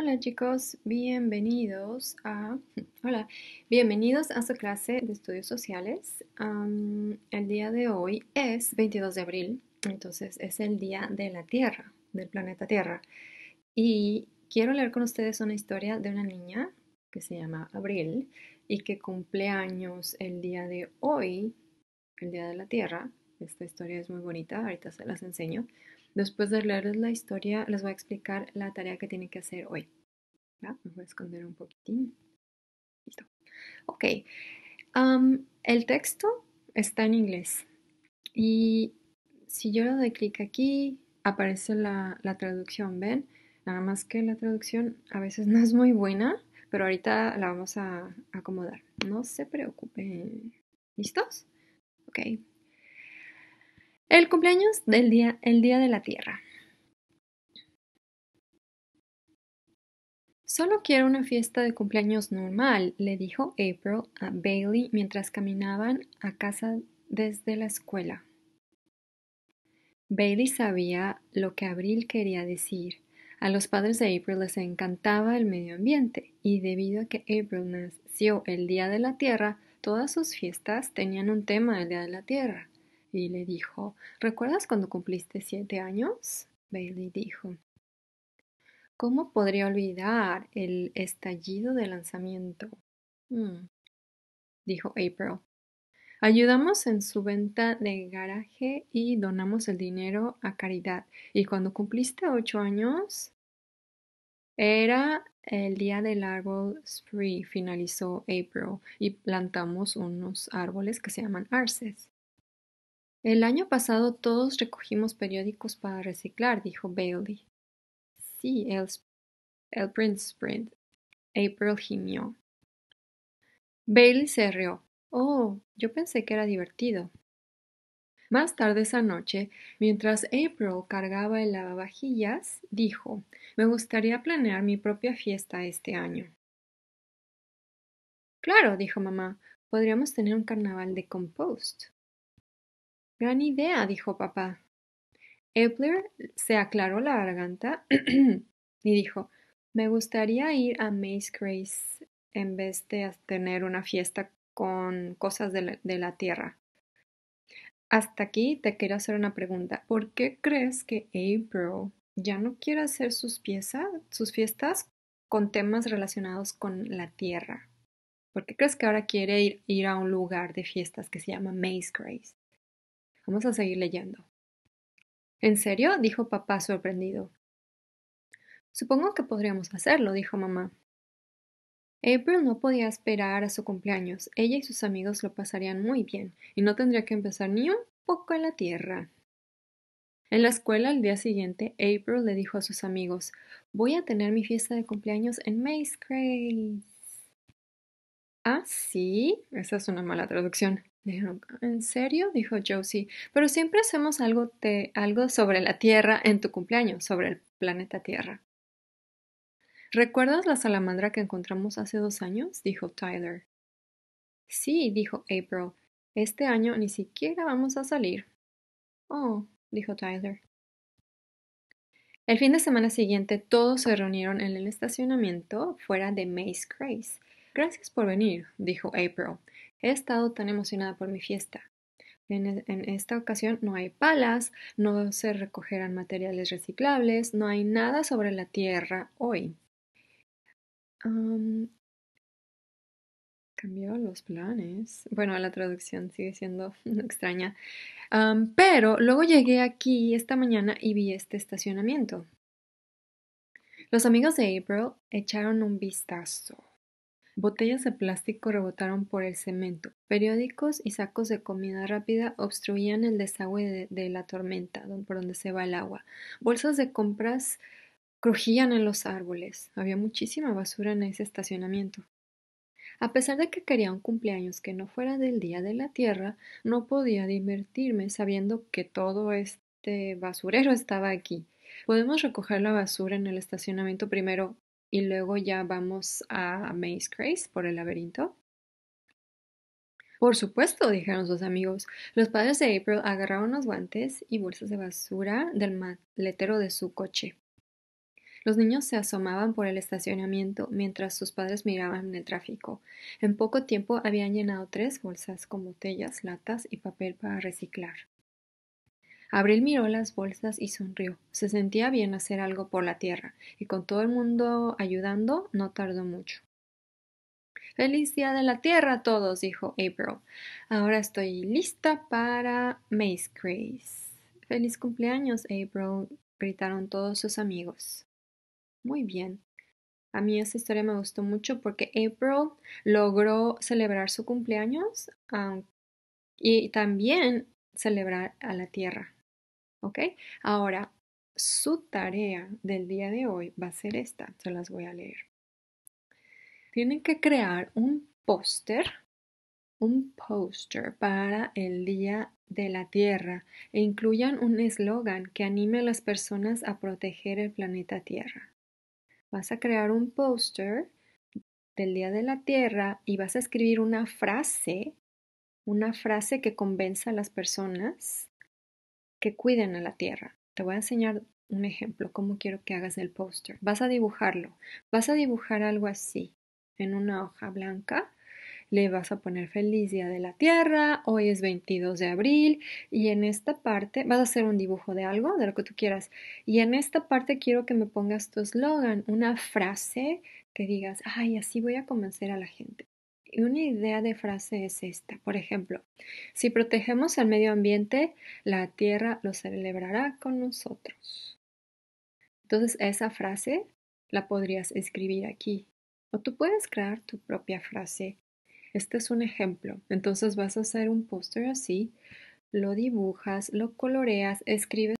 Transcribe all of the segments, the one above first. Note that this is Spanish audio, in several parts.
Hola chicos, bienvenidos a hola, bienvenidos a su clase de estudios sociales. el día de hoy es 22 de abril, entonces es el día de la Tierra, del planeta Tierra. Y quiero leer con ustedes una historia de una niña que se llama Abril y que cumple años el día de hoy, el día de la Tierra. Esta historia es muy bonita, ahorita se las enseño. Después de leerles la historia, les voy a explicar la tarea que tienen que hacer hoy. Me voy a esconder un poquitín. Listo. Ok. el texto está en inglés. Y si yo le doy clic aquí, aparece la, la traducción, ¿ven? Nada más que la traducción a veces no es muy buena, pero ahorita la vamos a acomodar. No se preocupen. ¿Listos? Ok, el cumpleaños del día, el día de la Tierra. Solo quiero una fiesta de cumpleaños normal, le dijo April a Bailey mientras caminaban a casa desde la escuela. Bailey sabía lo que Abril quería decir. A los padres de April les encantaba el medio ambiente y debido a que April nació el Día de la Tierra, todas sus fiestas tenían un tema del Día de la Tierra le dijo, ¿recuerdas cuando cumpliste siete años? Bailey dijo, ¿cómo podría olvidar el estallido de lanzamiento? Mm", dijo April. Ayudamos en su venta de garaje y donamos el dinero a caridad. Y cuando cumpliste ocho años, era el día del árbol Spree, finalizó April, y plantamos unos árboles que se llaman arces. El año pasado todos recogimos periódicos para reciclar, dijo Bailey. Sí, el, el Prince Sprint. April gimió. Bailey se rió. Oh, yo pensé que era divertido. Más tarde esa noche, mientras April cargaba el lavavajillas, dijo, me gustaría planear mi propia fiesta este año. Claro, dijo mamá, podríamos tener un carnaval de compost. Gran idea, dijo papá. Epler se aclaró la garganta y dijo, me gustaría ir a Maze Grace en vez de tener una fiesta con cosas de la, tierra. Hasta aquí te quiero hacer una pregunta. ¿Por qué crees que April ya no quiere hacer sus piezas, sus fiestas con temas relacionados con la tierra? ¿Por qué crees que ahora quiere ir, ir a un lugar de fiestas que se llama Maze Grace? Vamos a seguir leyendo. ¿En serio? dijo papá sorprendido. Supongo que podríamos hacerlo, dijo mamá. April no podía esperar a su cumpleaños. Ella y sus amigos lo pasarían muy bien y no tendría que empezar ni un poco en la tierra. En la escuela al día siguiente, April le dijo a sus amigos Voy a tener mi fiesta de cumpleaños en Mace Craze. Ah, sí, esa es una mala traducción. ¿en serio? Dijo Josie. Pero siempre hacemos algo, algo sobre la Tierra en tu cumpleaños, sobre el planeta Tierra. ¿Recuerdas la salamandra que encontramos hace dos años? dijo Tyler. Sí, dijo April. Este año ni siquiera vamos a salir. Oh, dijo Tyler. El fin de semana siguiente todos se reunieron en el estacionamiento fuera de Mace Grace Gracias por venir, dijo April. He estado tan emocionada por mi fiesta. En, esta ocasión no hay palas, no se recogerán materiales reciclables, no hay nada sobre la tierra hoy. cambió los planes. Bueno, la traducción sigue siendo extraña. pero luego llegué aquí esta mañana y vi este estacionamiento. Los amigos de April echaron un vistazo. Botellas de plástico rebotaron por el cemento. Periódicos y sacos de comida rápida obstruían el desagüe de, la tormenta, por donde se va el agua. Bolsas de compras crujían en los árboles. Había muchísima basura en ese estacionamiento. A pesar de que quería un cumpleaños que no fuera del Día de la Tierra, no podía divertirme sabiendo que todo este basurero estaba aquí. Podemos recoger la basura en el estacionamiento primero y luego ya vamos a Maze Grace por el laberinto. Por supuesto, dijeron sus amigos. Los padres de April agarraron los guantes y bolsas de basura del maletero de su coche. Los niños se asomaban por el estacionamiento mientras sus padres miraban el tráfico. En poco tiempo habían llenado tres bolsas con botellas, latas y papel para reciclar. Abril miró las bolsas y sonrió. Se sentía bien hacer algo por la tierra, y con todo el mundo ayudando, no tardó mucho. Feliz Día de la Tierra a todos, dijo April. Ahora estoy lista para Mace Grace. Feliz cumpleaños, April, gritaron todos sus amigos. Muy bien. A mí esta historia me gustó mucho porque April logró celebrar su cumpleaños y también celebrar a la Tierra. ¿Ok? Ahora, su tarea del día de hoy va a ser esta, se las voy a leer. Tienen que crear un póster, un póster para el Día de la Tierra e incluyan un eslogan que anime a las personas a proteger el planeta Tierra. Vas a crear un póster del Día de la Tierra y vas a escribir una frase, una frase que convenza a las personas que cuiden a la tierra. Te voy a enseñar un ejemplo, cómo quiero que hagas el póster. Vas a dibujarlo. Vas a dibujar algo así en una hoja blanca. Le vas a poner feliz día de la tierra, hoy es 22 de abril y en esta parte vas a hacer un dibujo de algo, de lo que tú quieras. Y en esta parte quiero que me pongas tu eslogan, una frase que digas, ay, así voy a convencer a la gente. Y una idea de frase es esta, por ejemplo, si protegemos al medio ambiente, la tierra lo celebrará con nosotros. Entonces esa frase la podrías escribir aquí. O tú puedes crear tu propia frase. Este es un ejemplo. Entonces vas a hacer un póster así, lo dibujas, lo coloreas, escribes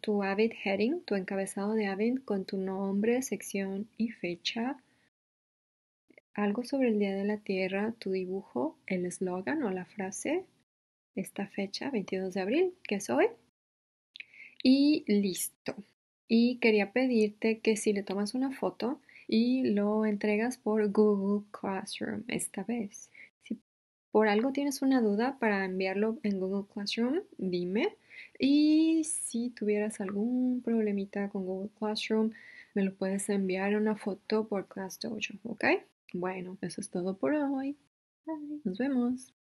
tu avid heading, tu encabezado de avid con tu nombre, sección y fecha algo sobre el Día de la Tierra, tu dibujo, el eslogan o la frase, esta fecha, 22 de abril, que es hoy. Y listo. Y quería pedirte que si le tomas una foto y lo entregas por Google Classroom esta vez. Si por algo tienes una duda para enviarlo en Google Classroom, dime. Y si tuvieras algún problemita con Google Classroom, me lo puedes enviar una foto por Class ¿ok? Bueno, eso es todo por hoy. Bye. Nos vemos.